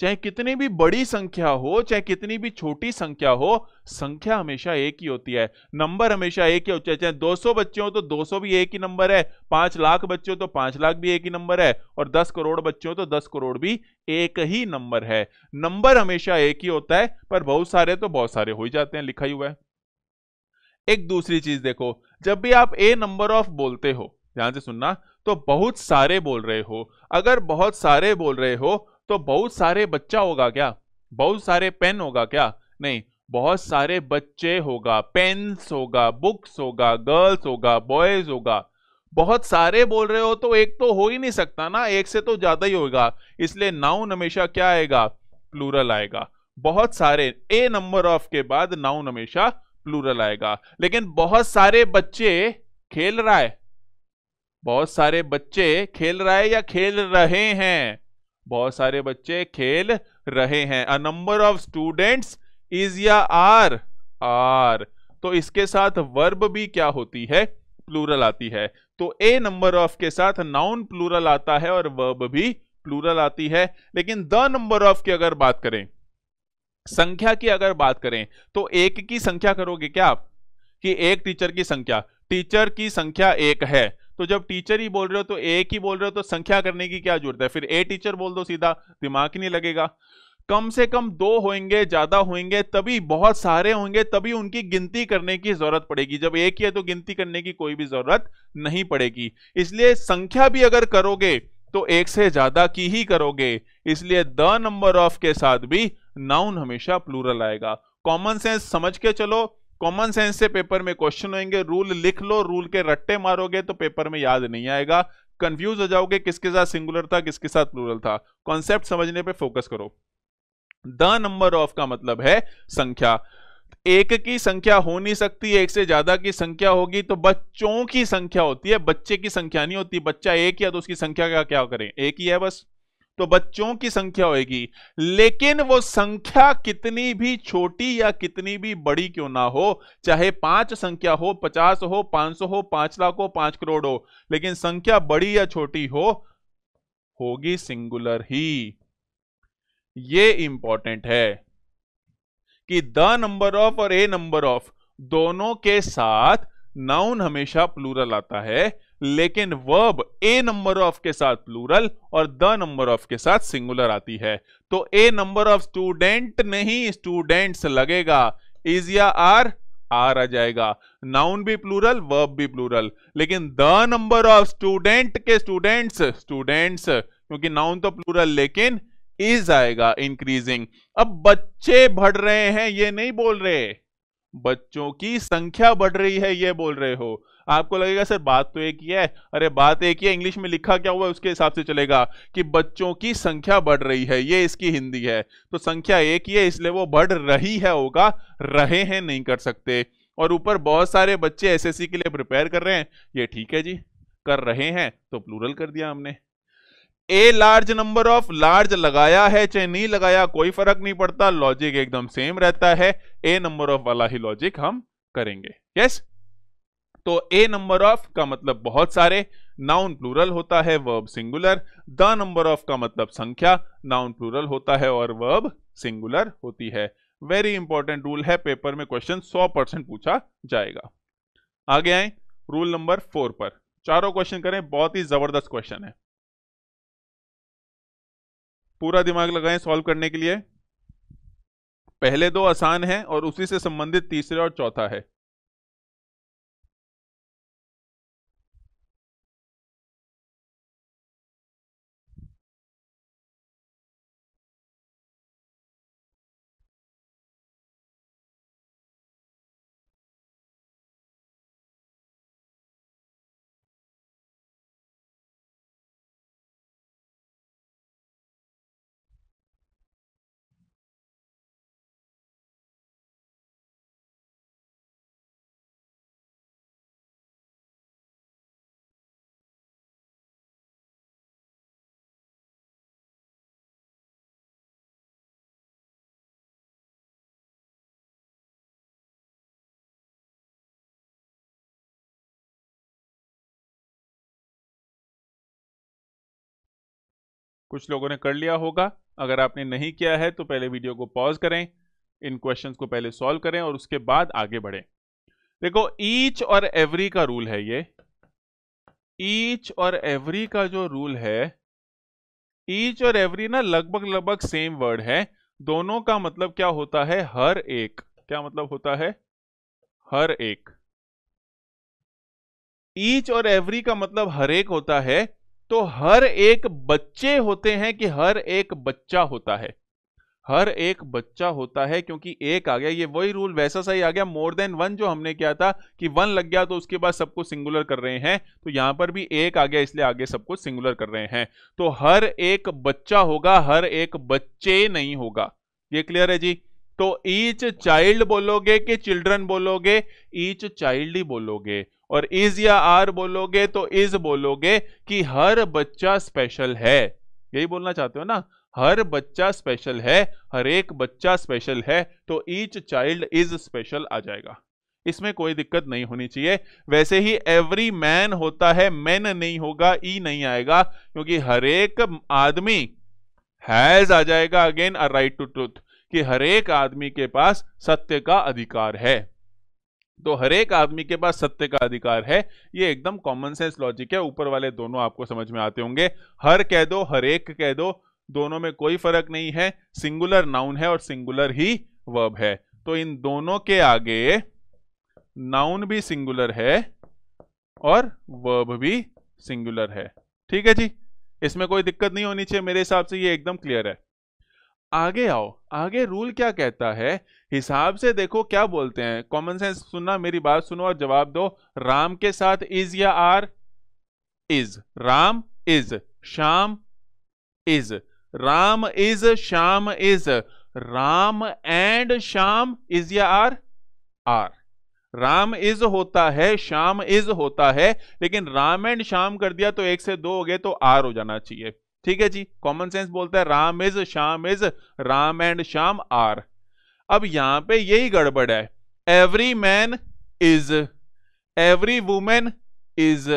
चाहे कितनी भी बड़ी संख्या हो चाहे कितनी भी छोटी संख्या हो संख्या हमेशा एक ही होती है नंबर हमेशा एक ही होता है चाहे 200 बच्चे हो तो 200 भी एक ही नंबर है पांच लाख बच्चे हो तो पांच लाख भी एक ही नंबर है और 10 करोड़ बच्चे हो तो 10 करोड़ भी एक ही नंबर है नंबर हमेशा एक ही होता है पर बहुत सारे तो बहुत सारे हो ही जाते हैं लिखा ही हुआ है एक दूसरी चीज देखो जब भी आप ए नंबर ऑफ बोलते हो ध्यान से सुनना तो बहुत सारे बोल रहे हो अगर बहुत सारे बोल रहे हो तो बहुत सारे बच्चा होगा क्या बहुत सारे पेन होगा क्या नहीं बहुत सारे बच्चे होगा पेन्स होगा बुक्स होगा गर्ल्स होगा बॉयज होगा बहुत सारे बोल रहे हो तो एक तो हो ही नहीं सकता ना एक से तो ज्यादा ही होगा इसलिए नाउन हमेशा क्या आएगा प्लूरल आएगा बहुत सारे ए नंबर ऑफ के बाद नाउन हमेशा प्लूरल आएगा लेकिन बहुत सारे बच्चे खेल रहा है बहुत सारे बच्चे खेल रहा है या खेल रहे हैं बहुत सारे बच्चे खेल रहे हैं a number of students is या आर आर तो इसके साथ वर्ब भी क्या होती है प्लूरल आती है तो ए नंबर ऑफ के साथ नाउन प्लूरल आता है और वर्ब भी प्लूरल आती है लेकिन द नंबर ऑफ की अगर बात करें संख्या की अगर बात करें तो एक की संख्या करोगे क्या आप कि एक टीचर की संख्या टीचर की संख्या एक है तो जब टीचर ही बोल रहे हो तो एक ही बोल रहे हो तो संख्या करने की क्या जरूरत है फिर ए टीचर बोल दो सीधा दिमाग ही नहीं लगेगा कम से कम दो होंगे ज्यादा होंगे तभी बहुत सारे होंगे तभी उनकी गिनती करने की जरूरत पड़ेगी जब एक ही है तो गिनती करने की कोई भी जरूरत नहीं पड़ेगी इसलिए संख्या भी अगर करोगे तो एक से ज्यादा की ही करोगे इसलिए द नंबर ऑफ के साथ भी नाउन हमेशा प्लूरल आएगा कॉमन सेंस समझ के चलो कॉमन सेंस से पेपर में क्वेश्चन होंगे रूल लिख लो रूल के रट्टे मारोगे तो पेपर में याद नहीं आएगा कंफ्यूज हो जाओगे किसके साथ सिंगुलर था किसके साथ प्लूरल था कॉन्सेप्ट समझने पे फोकस करो द नंबर ऑफ का मतलब है संख्या एक की संख्या हो नहीं सकती एक से ज्यादा की संख्या होगी तो बच्चों की संख्या होती है बच्चे की संख्या नहीं होती बच्चा एक या तो उसकी संख्या का क्या करें एक ही है बस तो बच्चों की संख्या होगी लेकिन वो संख्या कितनी भी छोटी या कितनी भी बड़ी क्यों ना हो चाहे पांच संख्या हो पचास हो पांच सौ हो पांच लाख हो पांच करोड़ हो लेकिन संख्या बड़ी या छोटी हो होगी सिंगुलर ही ये इंपॉर्टेंट है कि द नंबर ऑफ और ए नंबर ऑफ दोनों के साथ नाउन हमेशा प्लूरल आता है लेकिन वर्ब ए नंबर ऑफ के साथ प्लूरल और द नंबर ऑफ के साथ सिंगुलर आती है तो ए नंबर ऑफ स्टूडेंट नहीं स्टूडेंट्स लगेगा इज या आर आर आ जाएगा नाउन भी प्लूरल वर्ब भी प्लूरल लेकिन द नंबर ऑफ स्टूडेंट के स्टूडेंट्स स्टूडेंट्स क्योंकि नाउन तो प्लूरल लेकिन इज आएगा इंक्रीजिंग अब बच्चे बढ़ रहे हैं ये नहीं बोल रहे बच्चों की संख्या बढ़ रही है ये बोल रहे हो आपको लगेगा सर बात तो एक ही है अरे बात एक ही है इंग्लिश में लिखा क्या हुआ है उसके हिसाब से चलेगा कि बच्चों की संख्या बढ़ रही है ये इसकी हिंदी है तो संख्या एक ही है इसलिए वो बढ़ रही है होगा रहे हैं नहीं कर सकते और ऊपर बहुत सारे बच्चे एस के लिए प्रिपेयर कर रहे हैं ये ठीक है जी कर रहे हैं तो प्लूरल कर दिया हमने a large number of large लगाया है चाहे नहीं लगाया कोई फर्क नहीं पड़ता लॉजिक एकदम सेम रहता है ए नंबर ऑफ वाला ही लॉजिक हम करेंगे यस yes? तो ए नंबर ऑफ का मतलब बहुत सारे नाउन प्लूरल होता है verb singular the number of का मतलब संख्या नाउन प्लूरल होता है और वर्ब सिंगुलर होती है वेरी इंपॉर्टेंट रूल है पेपर में क्वेश्चन 100 परसेंट पूछा जाएगा आगे आए रूल नंबर फोर पर चारों क्वेश्चन करें बहुत ही जबरदस्त क्वेश्चन है पूरा दिमाग लगाएं सॉल्व करने के लिए पहले दो आसान हैं और उसी से संबंधित तीसरे और चौथा है कुछ लोगों ने कर लिया होगा अगर आपने नहीं किया है तो पहले वीडियो को पॉज करें इन क्वेश्चन को पहले सॉल्व करें और उसके बाद आगे बढ़ें देखो ईच और एवरी का रूल है ये ईच और एवरी का जो रूल है ईच और एवरी ना लगभग लगभग सेम वर्ड है दोनों का मतलब क्या होता है हर एक क्या मतलब होता है हर एक ईच और एवरी का मतलब हर एक होता है तो हर एक बच्चे होते हैं कि हर एक बच्चा होता है हर एक बच्चा होता है क्योंकि एक आ गया ये वही रूल वैसा सही आ गया मोर देन वन जो हमने किया था कि वन लग गया तो उसके बाद सबको सिंगुलर कर रहे हैं तो यहां पर भी एक आ गया इसलिए आगे सबको सिंगुलर कर रहे हैं तो हर एक बच्चा होगा हर एक बच्चे नहीं होगा ये क्लियर है जी तो ईच चाइल्ड बोलोगे कि चिल्ड्रन बोलोगे ईच चाइल्ड ही बोलोगे और इज या आर बोलोगे तो इज बोलोगे कि हर बच्चा स्पेशल है यही बोलना चाहते हो ना हर बच्चा स्पेशल है हर एक बच्चा स्पेशल है तो ईच चाइल्ड इज स्पेशल आ जाएगा इसमें कोई दिक्कत नहीं होनी चाहिए वैसे ही एवरी मैन होता है मैन नहीं होगा ई e नहीं आएगा क्योंकि हर एक आदमी हैज आ जाएगा again a right to truth कि हर एक आदमी के पास सत्य का अधिकार है तो हर एक आदमी के पास सत्य का अधिकार है ये एकदम कॉमन सेंस लॉजिक है ऊपर वाले दोनों आपको समझ में आते होंगे हर कह दो हर एक कह दो दोनों में कोई फर्क नहीं है सिंगुलर नाउन है और सिंगुलर ही वर्ब है तो इन दोनों के आगे नाउन भी सिंगुलर है और वर्ब भी सिंगुलर है ठीक है जी इसमें कोई दिक्कत नहीं होनी चाहिए मेरे हिसाब से ये एकदम क्लियर है आगे आओ आगे रूल क्या कहता है हिसाब से देखो क्या बोलते हैं कॉमन सेंस सुनना मेरी बात सुनो और जवाब दो राम के साथ इज या are is Ram is Sham is Ram is Shyam is Ram and Sham is या आर आर राम इज होता है शाम इज होता है लेकिन राम एंड शाम कर दिया तो एक से दो हो गए तो आर हो जाना चाहिए ठीक है जी कॉमन सेंस बोलता है Ram is Shyam is Ram and Shyam are अब यहां पे यही गड़बड़ है every man is every women is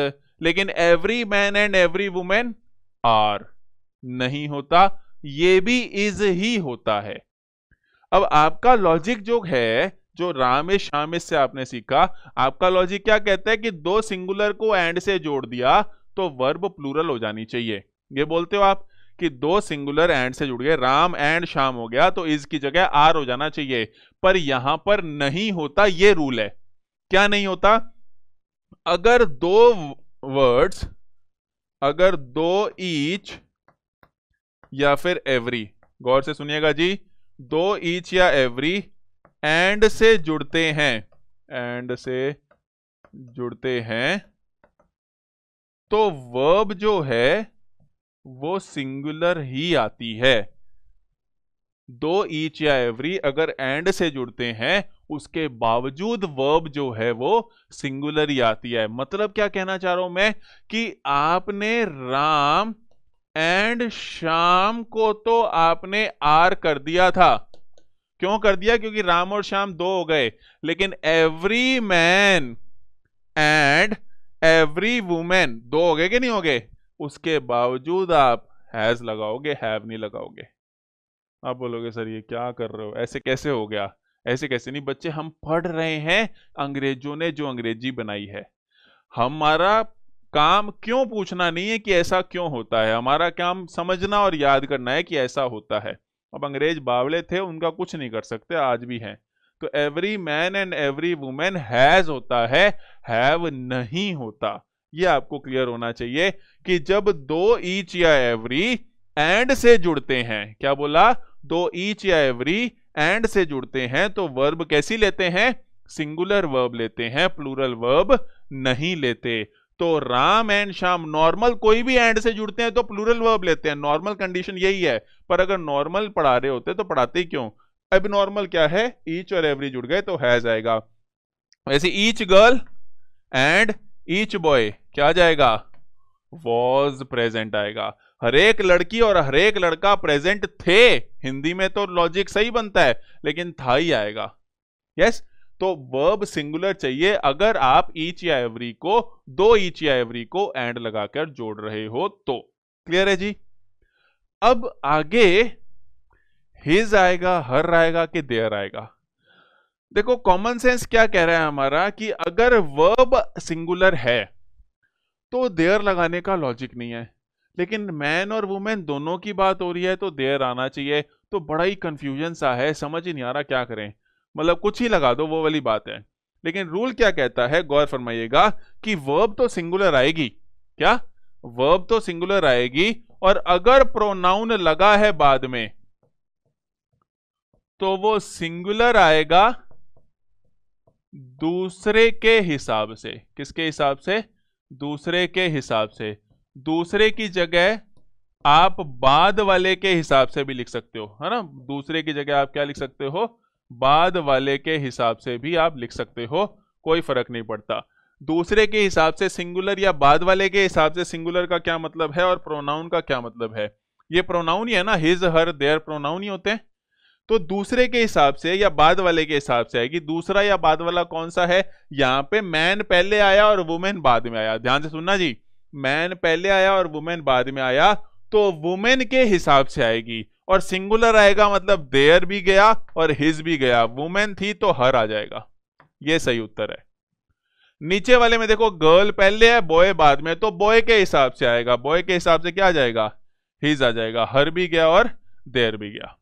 लेकिन every man and every women are नहीं होता ये भी इज ही होता है अब आपका लॉजिक जो है जो राम श्याम से आपने सीखा आपका लॉजिक क्या कहता है कि दो सिंगुलर को एंड से जोड़ दिया तो वर्ब प्लूरल हो जानी चाहिए ये बोलते हो आप कि दो सिंगुलर एंड से जुड़ गए राम एंड शाम हो गया तो इसकी जगह आर हो जाना चाहिए पर यहां पर नहीं होता ये रूल है क्या नहीं होता अगर दो वर्ड्स अगर दो ईच या फिर एवरी गौर से सुनिएगा जी दो ईच या एवरी एंड से जुड़ते हैं एंड से जुड़ते हैं तो वर्ब जो है वो सिंगुलर ही आती है दो ईच या एवरी अगर एंड से जुड़ते हैं उसके बावजूद वर्ब जो है वो सिंगुलर ही आती है मतलब क्या कहना चाह रहा हूं मैं कि आपने राम एंड शाम को तो आपने आर कर दिया था क्यों कर दिया क्योंकि राम और शाम दो हो गए लेकिन every man and every women दो हो गए कि नहीं हो गए उसके बावजूद आप हैज़ लगाओगे हैव नहीं लगाओगे आप बोलोगे सर ये क्या कर रहे हो ऐसे कैसे हो गया ऐसे कैसे नहीं बच्चे हम पढ़ रहे हैं अंग्रेजों ने जो अंग्रेजी बनाई है हमारा काम क्यों पूछना नहीं है कि ऐसा क्यों होता है हमारा काम समझना और याद करना है कि ऐसा होता है अब अंग्रेज बावले थे उनका कुछ नहीं कर सकते आज भी हैं तो every man and every women has होता है हैव नहीं होता ये आपको क्लियर होना चाहिए कि जब दो ईच या एवरी एंड से जुड़ते हैं क्या बोला दो ईच या एवरी एंड से जुड़ते हैं तो वर्ब कैसी लेते हैं सिंगुलर वर्ब लेते हैं प्लूरल वर्ब नहीं लेते तो राम एंड श्याम नॉर्मल कोई भी एंड से जुड़ते हैं तो प्लूरल वर्ब लेते हैं नॉर्मल कंडीशन यही है पर अगर नॉर्मल पढ़ा रहे होते तो पढ़ाते क्यों अब नॉर्मल क्या है ईच और एवरी जुड़ गए तो हैज आएगा वैसे each girl and each boy क्या जाएगा वॉज प्रेजेंट आएगा हरेक लड़की और हरेक लड़का प्रेजेंट थे हिंदी में तो लॉजिक सही बनता है लेकिन था ही आएगा यस yes? तो वर्ब सिंगुलर चाहिए अगर आप ईच या एवरी को दो ईच या एवरी को एंड लगाकर जोड़ रहे हो तो क्लियर है जी अब आगे हिज आएगा हर आएगा कि देयर आएगा देखो कॉमन सेंस क्या कह रहा है हमारा कि अगर वर्ब सिंगुलर है तो देयर लगाने का लॉजिक नहीं है लेकिन मैन और वुमेन दोनों की बात हो रही है तो देयर आना चाहिए तो बड़ा ही कंफ्यूजन सा है समझ ही नहीं आ रहा क्या करें मतलब कुछ ही लगा दो वो वाली बात है लेकिन रूल क्या कहता है गौर फरमाइएगा कि वर्ब तो सिंगुलर आएगी क्या वर्ब तो सिंगुलर आएगी और अगर प्रोनाउन लगा है बाद में तो वो सिंगुलर आएगा दूसरे के हिसाब से किसके हिसाब से दूसरे के हिसाब से दूसरे की जगह आप बाद वाले के हिसाब से भी लिख सकते हो है ना दूसरे की जगह आप क्या लिख सकते हो बाद वाले के हिसाब से भी आप लिख सकते हो कोई फर्क नहीं पड़ता दूसरे के हिसाब से सिंगुलर या बाद वाले के हिसाब से सिंगुलर का क्या मतलब है और प्रोनाउन का क्या मतलब है ये प्रोनाउन ही है ना हिज हर देयर प्रोनाउन ही होते हैं तो दूसरे के हिसाब से या बाद वाले के हिसाब से आएगी दूसरा या बाद वाला कौन सा है यहाँ पे मैन पहले आया और वुमेन बाद में आया ध्यान से सुनना जी मैन पहले आया और वुमेन बाद में आया तो वुमेन के हिसाब से आएगी और सिंगुलर आएगा मतलब देयर भी गया और हिज भी गया वुमेन थी तो हर आ जाएगा ये सही उत्तर है नीचे वाले में देखो गर्ल पहले है बॉय बाद में तो बॉय के हिसाब से आएगा बॉय के हिसाब से क्या आ जाएगा हिज आ जाएगा हर भी गया और देयर भी गया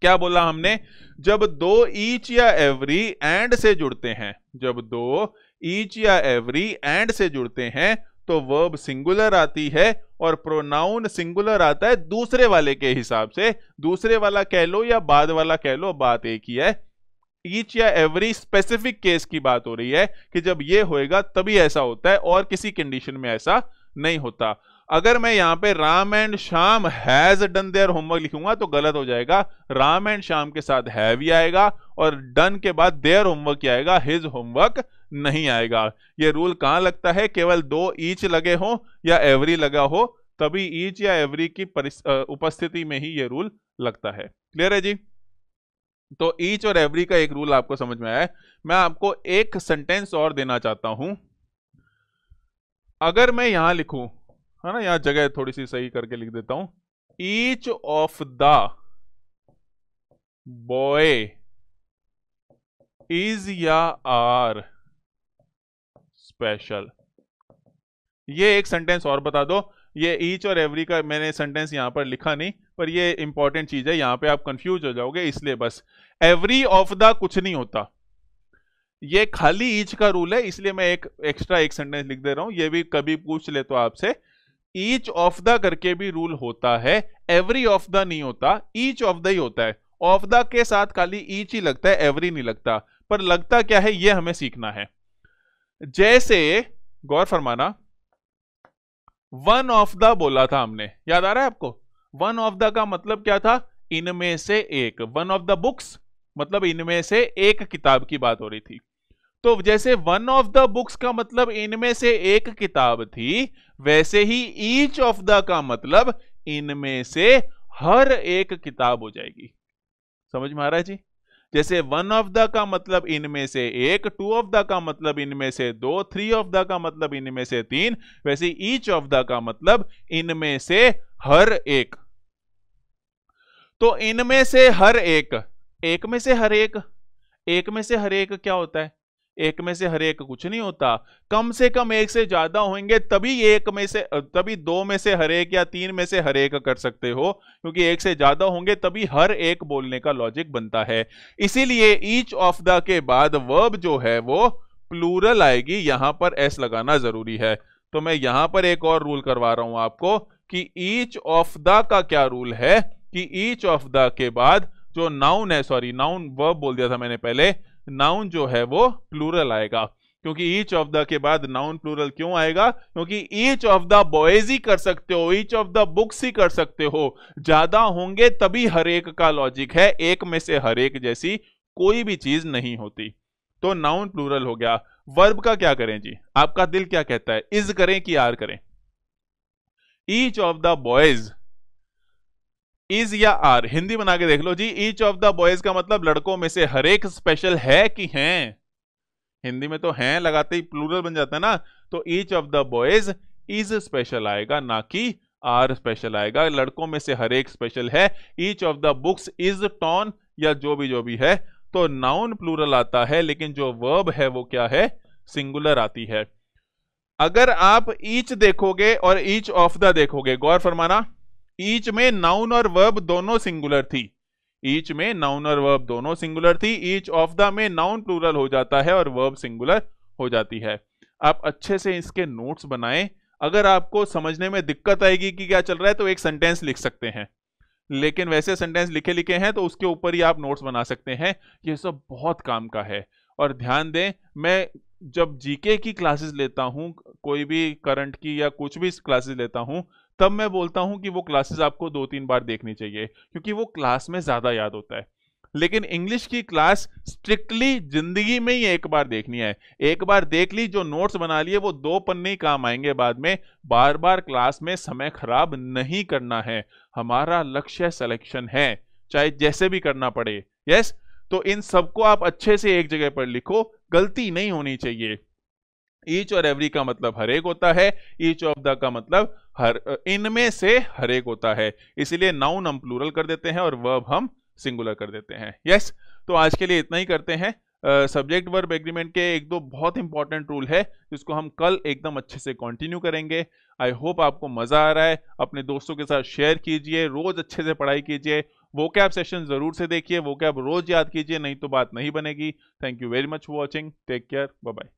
क्या बोला हमने जब दो ईच या एवरी एंड से जुड़ते हैं जब दो ईच या एवरी एंड से जुड़ते हैं तो वर्ब सिंगुलर आती है और प्रोनाउन सिंगुलर आता है दूसरे वाले के हिसाब से दूसरे वाला कह लो या बाद वाला कह लो बात एक ही है ईच या एवरी स्पेसिफिक केस की बात हो रही है कि जब ये होएगा तभी ऐसा होता है और किसी कंडीशन में ऐसा नहीं होता अगर मैं यहां पे Ram and Shyam has done their homework लिखूंगा तो गलत हो जाएगा राम एंड श्याम के साथ हैव ही आएगा और डन के बाद देयर होमवर्क आएगा हिज होमवर्क नहीं आएगा ये रूल कहां लगता है केवल दो ईच लगे हो या एवरी लगा हो तभी ईच या एवरी की उपस्थिति में ही ये रूल लगता है क्लियर है जी तो ईच और एवरी का एक रूल आपको समझ में आया मैं आपको एक सेंटेंस और देना चाहता हूं अगर मैं यहां लिखूं है ना यहां जगह थोड़ी सी सही करके लिख देता हूं each of the boy is या आर स्पेशल ये एक सेंटेंस और बता दो ये ईच और एवरी का मैंने सेंटेंस यहां पर लिखा नहीं पर ये इंपॉर्टेंट चीज है यहां पे आप कंफ्यूज हो जाओगे इसलिए बस एवरी ऑफ द कुछ नहीं होता ये खाली ईच का रूल है इसलिए मैं एक एक्स्ट्रा एक सेंटेंस लिख दे रहा हूं ये भी कभी पूछ ले तो आपसे ईच ऑफ द करके भी रूल होता है एवरी ऑफ द नहीं होता ईच ऑफ द ही होता है ऑफ द के साथ खाली ईच ही लगता है एवरी नहीं लगता पर लगता क्या है यह हमें सीखना है जैसे गौर फरमाना वन ऑफ द बोला था हमने याद आ रहा है आपको वन ऑफ द का मतलब क्या था इनमें से एक वन ऑफ द बुक्स मतलब इनमें से एक किताब की बात हो रही थी तो जैसे वन ऑफ द बुक्स का मतलब इनमें से एक किताब थी वैसे ही ईच ऑफ द का मतलब इनमें से हर एक किताब हो जाएगी समझ में आ रहा है जी जैसे वन ऑफ द का मतलब इनमें से एक टू ऑफ द का मतलब इनमें से दो थ्री ऑफ द का मतलब इनमें से तीन वैसे ईच ऑफ द का मतलब इनमें से हर एक तो इनमें से हर एक एक में से हर एक एक में से हर एक क्या होता है एक में से हर एक कुछ नहीं होता कम से कम एक से ज्यादा होंगे तभी एक में से तभी दो में से हर एक या तीन में से हर एक कर सकते हो क्योंकि एक से ज्यादा होंगे तभी हर एक बोलने का लॉजिक बनता है इसीलिए ईच ऑफ द के बाद वर्ब जो है वो प्लूरल आएगी यहां पर एस लगाना जरूरी है तो मैं यहां पर एक और रूल करवा रहा हूं आपको कि ईच ऑफ द का क्या रूल है कि ईच ऑफ द के बाद जो नाउन है सॉरी नाउन वर्ब बोल दिया था मैंने पहले नाउन जो है वो प्लूरल आएगा क्योंकि ईच ऑफ द के बाद नाउन प्लूरल क्यों आएगा क्योंकि ईच ऑफ द बॉयज ही कर सकते हो ईच ऑफ द बुक्स ही कर सकते हो ज्यादा होंगे तभी हर एक का लॉजिक है एक में से हर एक जैसी कोई भी चीज नहीं होती तो नाउन प्लूरल हो गया वर्ब का क्या करें जी आपका दिल क्या कहता है इज करें कि आर करें each of the boys is या आर हिंदी बना के देख लो जी ईच ऑफ द बॉयज का मतलब लड़कों में से हर एक स्पेशल है कि हैं हिंदी में तो हैं लगाते ही प्लूरल बन जाता है ना तो each of the boys is special आएगा ना कि आर स्पेशल आएगा लड़कों में से हर एक स्पेशल है each of the books is torn या जो भी जो भी है तो नाउन प्लूरल आता है लेकिन जो वर्ब है वो क्या है सिंगुलर आती है अगर आप ईच देखोगे और ईच ऑफ द देखोगे गौर फरमाना ईच में नाउन और वर्ब दोनों सिंगुलर थी ईच में नाउन और वर्ब दोनों सिंगुलर थी ईच ऑफ द में नाउन प्लूरल हो जाता है और वर्ब सिंगुलर हो जाती है आप अच्छे से इसके नोट्स बनाए अगर आपको समझने में दिक्कत आएगी कि क्या चल रहा है तो एक सेंटेंस लिख सकते हैं लेकिन वैसे सेंटेंस लिखे लिखे हैं तो उसके ऊपर ही आप नोट्स बना सकते हैं ये सब बहुत काम का है और ध्यान दें मैं जब जीके की क्लासेस लेता हूं कोई भी करंट की या कुछ भी क्लासेस लेता हूं तब मैं बोलता हूं कि वो क्लासेस आपको दो तीन बार देखनी चाहिए क्योंकि वो क्लास में ज्यादा याद होता है लेकिन इंग्लिश की क्लास स्ट्रिक्टली जिंदगी में ही एक बार देखनी है एक बार देख ली जो नोट्स बना लिए वो दो पन्ने ही काम आएंगे बाद में बार बार क्लास में समय खराब नहीं करना है हमारा लक्ष्य सिलेक्शन है चाहे जैसे भी करना पड़े यस तो इन सबको आप अच्छे से एक जगह पर लिखो गलती नहीं होनी चाहिए ईच और एवरी का मतलब हरेक होता है ईच ऑफ द का मतलब हर इनमें से हरेक होता है इसीलिए नाउन हम प्लूरल कर देते हैं और वर्ब हम सिंगुलर कर देते हैं यस तो आज के लिए इतना ही करते हैं सब्जेक्ट वर्ब एग्रीमेंट के एक दो बहुत इंपॉर्टेंट रूल है जिसको हम कल एकदम अच्छे से कंटिन्यू करेंगे आई होप आपको मज़ा आ रहा है अपने दोस्तों के साथ शेयर कीजिए रोज़ अच्छे से पढ़ाई कीजिए वो कैब सेशन ज़रूर से देखिए वो कैब रोज़ याद कीजिए नहीं तो बात नहीं बनेगी thank you very much for watching take care bye